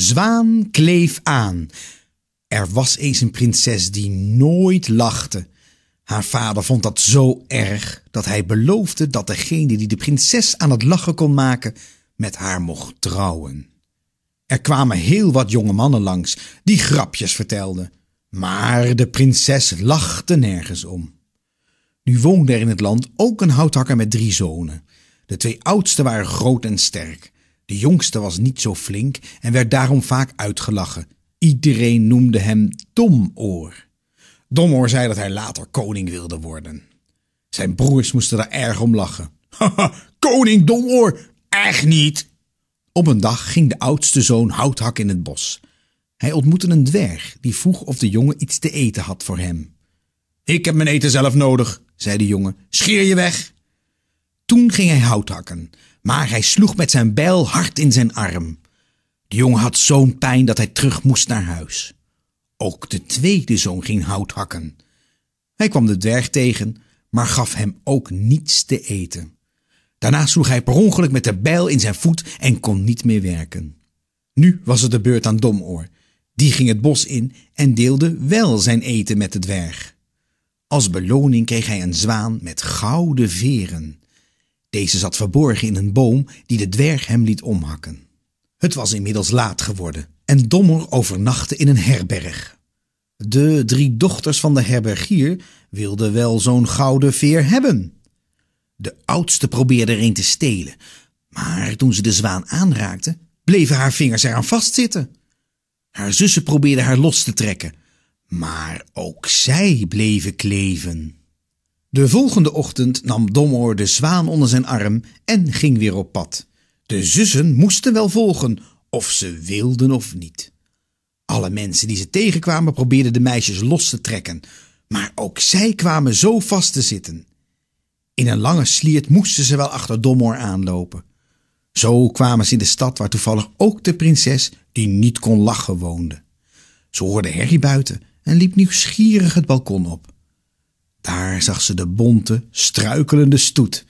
Zwaan kleef aan. Er was eens een prinses die nooit lachte. Haar vader vond dat zo erg dat hij beloofde dat degene die de prinses aan het lachen kon maken, met haar mocht trouwen. Er kwamen heel wat jonge mannen langs die grapjes vertelden, maar de prinses lachte nergens om. Nu woonde er in het land ook een houthakker met drie zonen. De twee oudste waren groot en sterk. De jongste was niet zo flink en werd daarom vaak uitgelachen. Iedereen noemde hem Domoor. Domoor zei dat hij later koning wilde worden. Zijn broers moesten daar erg om lachen. Haha, koning Domoor? Echt niet! Op een dag ging de oudste zoon houthakken in het bos. Hij ontmoette een dwerg die vroeg of de jongen iets te eten had voor hem. Ik heb mijn eten zelf nodig, zei de jongen. Scheer je weg! Toen ging hij hout hakken, maar hij sloeg met zijn bijl hard in zijn arm. De jongen had zo'n pijn dat hij terug moest naar huis. Ook de tweede zoon ging hout hakken. Hij kwam de dwerg tegen, maar gaf hem ook niets te eten. Daarna sloeg hij per ongeluk met de bijl in zijn voet en kon niet meer werken. Nu was het de beurt aan Domoor. Die ging het bos in en deelde wel zijn eten met de dwerg. Als beloning kreeg hij een zwaan met gouden veren. Deze zat verborgen in een boom die de dwerg hem liet omhakken. Het was inmiddels laat geworden en Dommer overnachtte in een herberg. De drie dochters van de herbergier wilden wel zo'n gouden veer hebben. De oudste probeerde er een te stelen, maar toen ze de zwaan aanraakte, bleven haar vingers eraan vastzitten. Haar zussen probeerden haar los te trekken, maar ook zij bleven kleven. De volgende ochtend nam Domoor de zwaan onder zijn arm en ging weer op pad. De zussen moesten wel volgen, of ze wilden of niet. Alle mensen die ze tegenkwamen probeerden de meisjes los te trekken, maar ook zij kwamen zo vast te zitten. In een lange sliert moesten ze wel achter Domoor aanlopen. Zo kwamen ze in de stad waar toevallig ook de prinses, die niet kon lachen, woonde. Ze hoorde herrie buiten en liep nieuwsgierig het balkon op. Daar zag ze de bonte, struikelende stoet.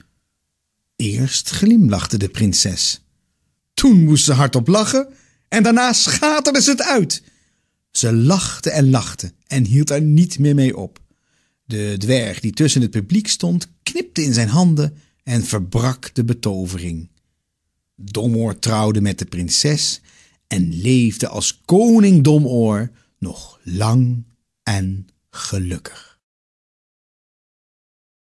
Eerst glimlachte de prinses. Toen moest ze hardop lachen en daarna schaterde ze het uit. Ze lachte en lachte en hield er niet meer mee op. De dwerg die tussen het publiek stond, knipte in zijn handen en verbrak de betovering. Domoor trouwde met de prinses en leefde als koning Domoor nog lang en gelukkig.